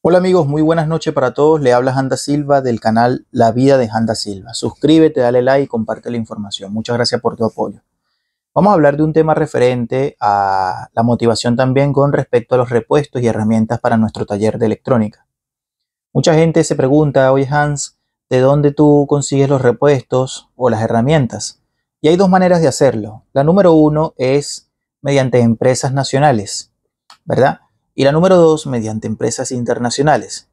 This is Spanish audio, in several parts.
Hola amigos, muy buenas noches para todos. Le habla Janda Silva del canal La Vida de Janda Silva. Suscríbete, dale like y comparte la información. Muchas gracias por tu apoyo. Vamos a hablar de un tema referente a la motivación también con respecto a los repuestos y herramientas para nuestro taller de electrónica. Mucha gente se pregunta, oye Hans, ¿de dónde tú consigues los repuestos o las herramientas? Y hay dos maneras de hacerlo. La número uno es mediante empresas nacionales, ¿verdad? y la número dos mediante empresas internacionales.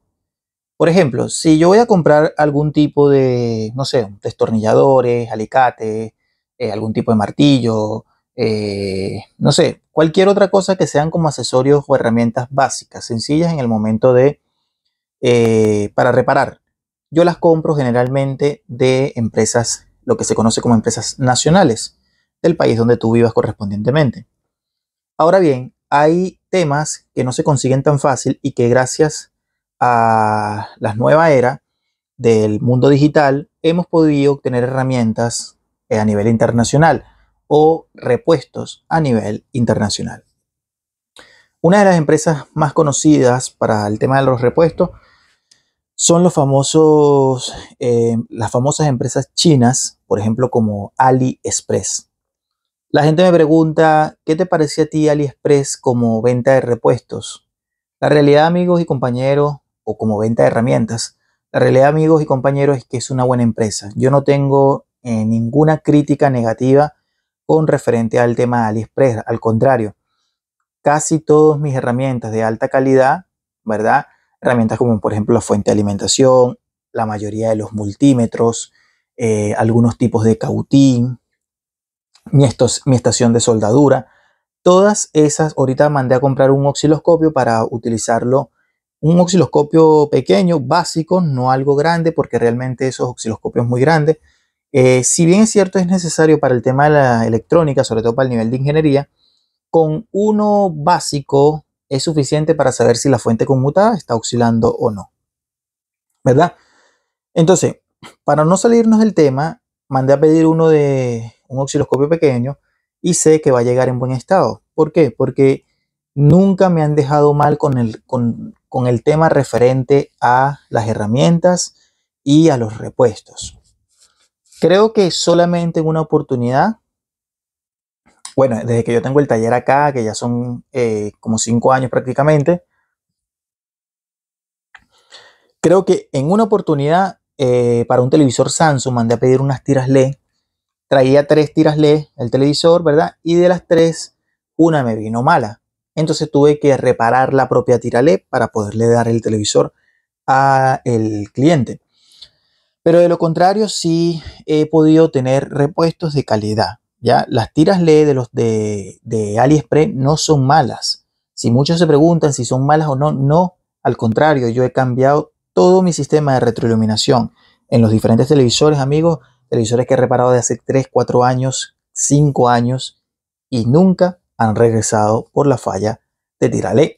Por ejemplo, si yo voy a comprar algún tipo de, no sé, destornilladores, alicates, eh, algún tipo de martillo, eh, no sé, cualquier otra cosa que sean como accesorios o herramientas básicas, sencillas en el momento de, eh, para reparar. Yo las compro generalmente de empresas, lo que se conoce como empresas nacionales, del país donde tú vivas correspondientemente. Ahora bien, hay temas que no se consiguen tan fácil y que gracias a la nueva era del mundo digital hemos podido obtener herramientas eh, a nivel internacional o repuestos a nivel internacional. Una de las empresas más conocidas para el tema de los repuestos son eh, las famosas empresas chinas, por ejemplo como AliExpress. La gente me pregunta, ¿qué te parece a ti AliExpress como venta de repuestos? La realidad, amigos y compañeros, o como venta de herramientas, la realidad, amigos y compañeros, es que es una buena empresa. Yo no tengo eh, ninguna crítica negativa con referente al tema de AliExpress. Al contrario, casi todas mis herramientas de alta calidad, ¿verdad? Herramientas como, por ejemplo, la fuente de alimentación, la mayoría de los multímetros, eh, algunos tipos de cautín, mi, estación de soldadura. Todas esas, ahorita mandé a comprar un osciloscopio para utilizarlo, un osciloscopio pequeño, básico, no algo grande, porque realmente esos osciloscopios muy grandes, eh, si bien es cierto es necesario para el tema de la electrónica, sobre todo para el nivel de ingeniería, con uno básico es suficiente para saber si la fuente conmutada está oscilando o no. ¿Verdad? Entonces, para no salirnos del tema, mandé a pedir uno de un osciloscopio pequeño y sé que va a llegar en buen estado. ¿Por qué? Porque nunca me han dejado mal con el, con, el tema referente a las herramientas y a los repuestos. Creo que solamente en una oportunidad, bueno, desde que yo tengo el taller acá, que ya son eh, como cinco años prácticamente, creo que en una oportunidad eh, para un televisor Samsung mandé a pedir unas tiras LED traía tres tiras LED el televisor, ¿verdad? Y de las tres, una me vino mala. Entonces tuve que reparar la propia tira LED para poderle dar el televisor al cliente. Pero de lo contrario, sí he podido tener repuestos de calidad. ¿ya? Las tiras LED de los de, de AliExpress no son malas. Si muchos se preguntan si son malas o no, no. Al contrario, yo he cambiado todo mi sistema de retroiluminación en los diferentes televisores, amigos televisores que he reparado de hace 3, 4 años, 5 años y nunca han regresado por la falla de tira LED.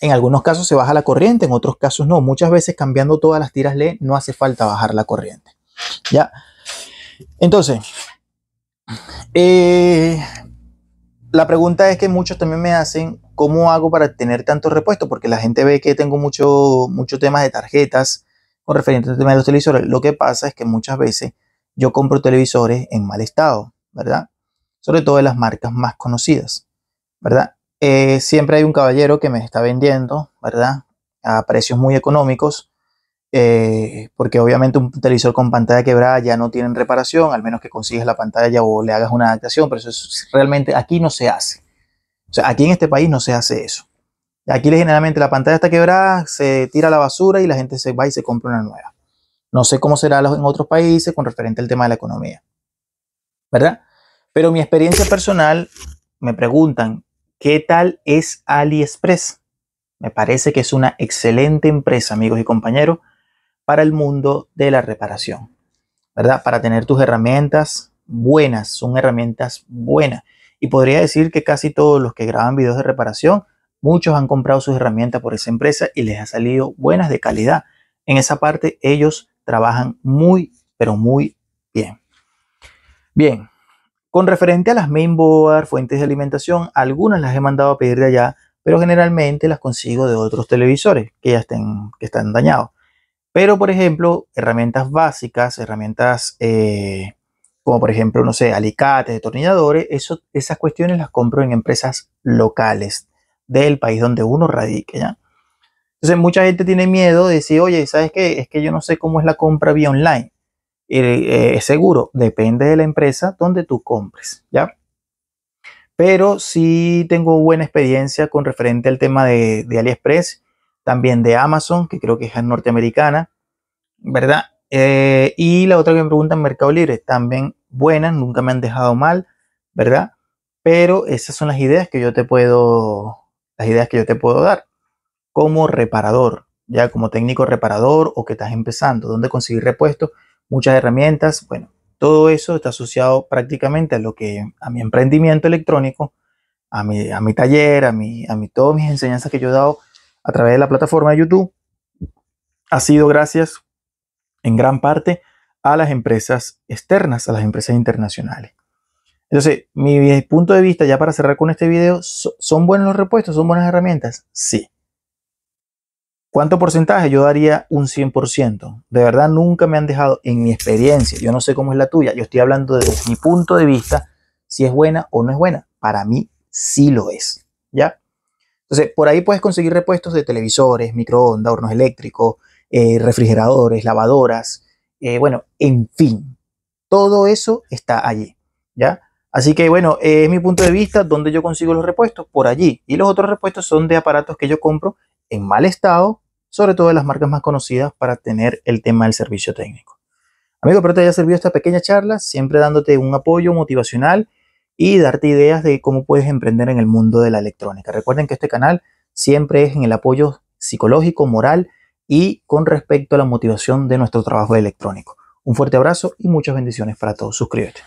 En algunos casos se baja la corriente, en otros casos no. Muchas veces cambiando todas las tiras LED no hace falta bajar la corriente. ¿Ya? Entonces, eh, la pregunta es que muchos también me hacen, ¿cómo hago para tener tanto repuesto? Porque la gente ve que tengo mucho, tema de tarjetas con referente al tema de los televisores. Lo que pasa es que muchas veces yo compro televisores en mal estado, ¿verdad? Sobre todo de las marcas más conocidas, ¿verdad? Eh, siempre hay un caballero que me está vendiendo, ¿verdad? A precios muy económicos, eh, porque obviamente un televisor con pantalla quebrada ya no tiene reparación, al menos que consigas la pantalla o le hagas una adaptación, pero eso realmente aquí no se hace. O sea, aquí en este país no se hace eso. Aquí generalmente la pantalla está quebrada, se tira a la basura y la gente se va y se compra una nueva. No sé cómo será en otros países con referente al tema de la economía. ¿Verdad? Pero mi experiencia personal, me preguntan, ¿qué tal es AliExpress? Me parece que es una excelente empresa, amigos y compañeros, para el mundo de la reparación. ¿Verdad? Para tener tus herramientas buenas, son herramientas buenas. Y podría decir que casi todos los que graban videos de reparación, muchos han comprado sus herramientas por esa empresa y les ha salido buenas de calidad. En esa parte ellos trabajan muy, pero muy bien. Bien, con referente a las mainboard fuentes de alimentación, algunas las he mandado a pedir de allá, pero generalmente las consigo de otros televisores que ya estén, que están dañados. Pero, por ejemplo, herramientas básicas, herramientas eh, como por ejemplo, no sé, alicates, detornilladores, esas cuestiones las compro en empresas locales del país donde uno radique. ¿ya? Entonces mucha gente tiene miedo de decir, oye, ¿sabes qué? Es que yo no sé cómo es la compra vía online. Eh, eh, es seguro, depende de la empresa donde tú compres, ¿ya? Pero sí tengo buena experiencia con referente al tema de, AliExpress, también de Amazon, que creo que es norteamericana, ¿verdad? Eh, y la otra que me preguntan, Mercado Libre, también buena, nunca me han dejado mal, ¿verdad? Pero esas son las ideas que yo te puedo, las ideas que yo te puedo dar como reparador, ya como técnico reparador o que estás empezando, dónde conseguir repuestos, muchas herramientas. Bueno, todo eso está asociado prácticamente a lo que a mi emprendimiento electrónico, a mi, a mi taller, a, mi, a mi, todas mis enseñanzas que yo he dado a través de la plataforma de YouTube. Ha sido gracias en gran parte a las empresas externas, a las empresas internacionales. Entonces, mi punto de vista, ya para cerrar con este video, ¿son buenos los repuestos? ¿Son buenas herramientas? Sí. ¿Cuánto porcentaje? Yo daría un 100%. De verdad, nunca me han dejado, en mi experiencia, yo no sé cómo es la tuya, yo estoy hablando desde mi punto de vista, si es buena o no es buena. Para mí, sí lo es. ¿Ya? Entonces, por ahí puedes conseguir repuestos de televisores, microondas, hornos eléctricos, eh, refrigeradores, lavadoras, eh, bueno, en fin. Todo eso está allí. ¿Ya? Así que bueno, eh, es mi punto de vista donde yo consigo los repuestos, por allí. Y los otros repuestos son de aparatos que yo compro en mal estado sobre todo de las marcas más conocidas, para tener el tema del servicio técnico. Amigo, espero te haya servido esta pequeña charla, siempre dándote un apoyo motivacional y darte ideas de cómo puedes emprender en el mundo de la electrónica. Recuerden que este canal siempre es en el apoyo psicológico, moral y con respecto a la motivación de nuestro trabajo electrónico. Un fuerte abrazo y muchas bendiciones para todos. Suscríbete.